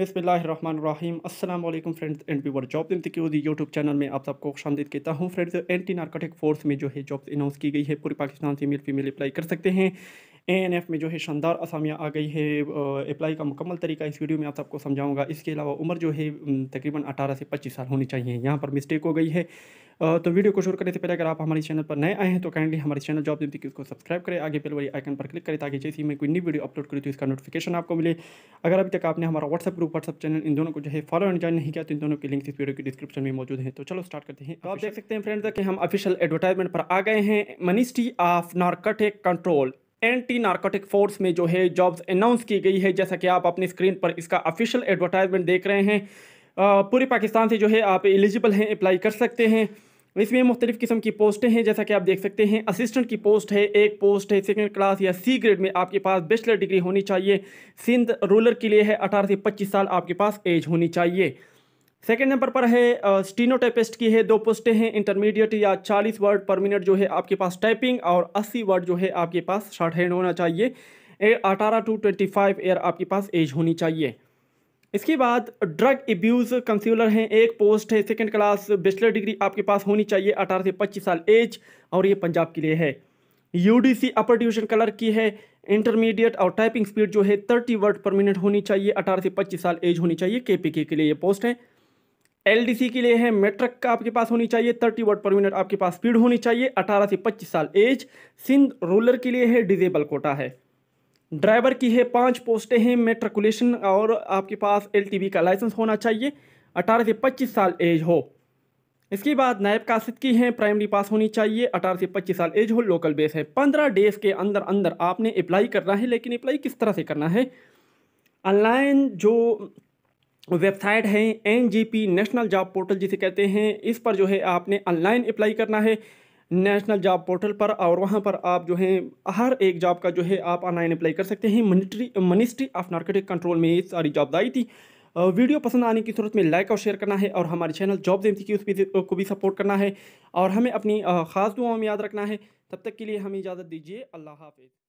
अस्सलाम वालेकुम friends and viewer job इम्तिक्यूज़ यूट्यूब चैनल में आप सबको खुश आमदीद कहता हूँ फ्रेंड्स एंटी नार्कोटिक फोर्स में जो है जॉब्स अनाउंस की गई है पूरे पाकिस्तान से मेल फीमेल अप्लाई कर सकते हैं ए में जो है शानदार आसामियाँ आ गई है अप्लाई का मुकम्मल तरीका इस वीडियो में आप सबको समझाऊंगा इसके अलावा उम्र जो है तकरीबन 18 से 25 साल होनी चाहिए यहाँ पर मिस्टेक हो गई है तो वीडियो को शुरू करने से पहले अगर आप हमारे चैनल पर नए आए हैं तो काइंडली हमारे चैनल जॉब जिंदगी को सब्सक्राइब करें आगे पहले वाली आइकन पर क्लिक करें ताकि जैसे ही मैं कोई नई वीडियो अपलोड करी तो इसका नोटिफिकेशन आपको मिले अगर अभी तक आपने हमारा व्हाट्सअप ग्रुप व्हाट्सअप चैनल इन दोनों को जो है फॉलो एंड ज्वाइन नहीं किया तो इन दोनों के लिंक इस वीडियो के डिस्क्रिप्शन में मौजूद हैं तो चलो स्टार्ट करते हैं तो आप देख सकते हैं फ्रेंड्स कि हम ऑफिशियल एडवर्टाइजमेंट पर आ गए हैं ministry of narcotic control anti narcotic force में जो है जॉब्स अनाउंस की गई है जैसा कि आप अपनी स्क्रीन पर इसका ऑफिशियल एडवर्टाइजमेंट देख रहे हैं पूरे पाकिस्तान से जो है आप एलिजिबल हैं अप्लाई कर सकते हैं इसमें मुख्तलिफ़ किस्म की पोस्टें हैं जैसा कि आप देख सकते हैं असिस्टेंट की पोस्ट है एक पोस्ट है सेकेंड क्लास या सी ग्रेड में आपके पास बैचलर डिग्री होनी चाहिए सिंध रूलर के लिए है अठारह से पच्चीस साल आपके पास एज होनी चाहिए सेकेंड नंबर पर है स्टीनो टाइपिस्ट की है दो पोस्टें हैं इंटरमीडिएट या 40 वर्ड पर मिनट जो है आपके पास टाइपिंग और 80 वर्ड जो है आपके पास शॉर्ट हैंड होना चाहिए अठारह टू ट्वेंटी फाइव ईयर आपके पास एज होनी चाहिए इसके बाद ड्रग एब्यूज़ कंस्यूलर हैं एक पोस्ट है सेकेंड क्लास बैचलर डिग्री आपके पास होनी चाहिए अठारह से पच्चीस साल एज और ये पंजाब के लिए है यू अपर डिवीजन कलर की है इंटरमीडिएट और टाइपिंग स्पीड जो है थर्टी वर्ड पर मिनट होनी चाहिए अठारह से पच्चीस साल एज होनी चाहिए के के लिए ये पोस्ट है एलडीसी के लिए है मेट्रिक का आपके पास होनी चाहिए थर्टी वर्ड पर मिनट आपके पास स्पीड होनी चाहिए अठारह से पच्चीस साल एज सिंध रूलर के लिए है डिजेबल कोटा है ड्राइवर की है पांच पोस्टें हैं मेट्रिकुलेशन और आपके पास एलटीबी का लाइसेंस होना चाहिए अठारह से पच्चीस साल एज हो इसके बाद नायब कासिद की है प्राइमरी पास होनी चाहिए अठारह से पच्चीस साल एज हो लोकल बेस है पंद्रह डेज के अंदर अंदर आपने अप्लाई करना है लेकिन अप्लाई किस तरह से करना है ऑनलाइन जो वेबसाइट है एन नेशनल जॉब पोर्टल जिसे कहते हैं इस पर जो है आपने ऑनलाइन अप्लाई करना है नेशनल जॉब पोर्टल पर और वहाँ पर आप जो है हर एक जॉब का जो है आप ऑनलाइन अप्लाई कर सकते हैं ministry ministry of narcotic control में ये सारी जॉब आई थी वीडियो पसंद आने की सूरत में लाइक और शेयर करना है और हमारे चैनल जॉब देती की उस को भी सपोर्ट करना है और हमें अपनी ख़ास दुआओं में याद रखना है तब तक के लिए हमें इजाज़त दीजिए अल्लाह हाफिज़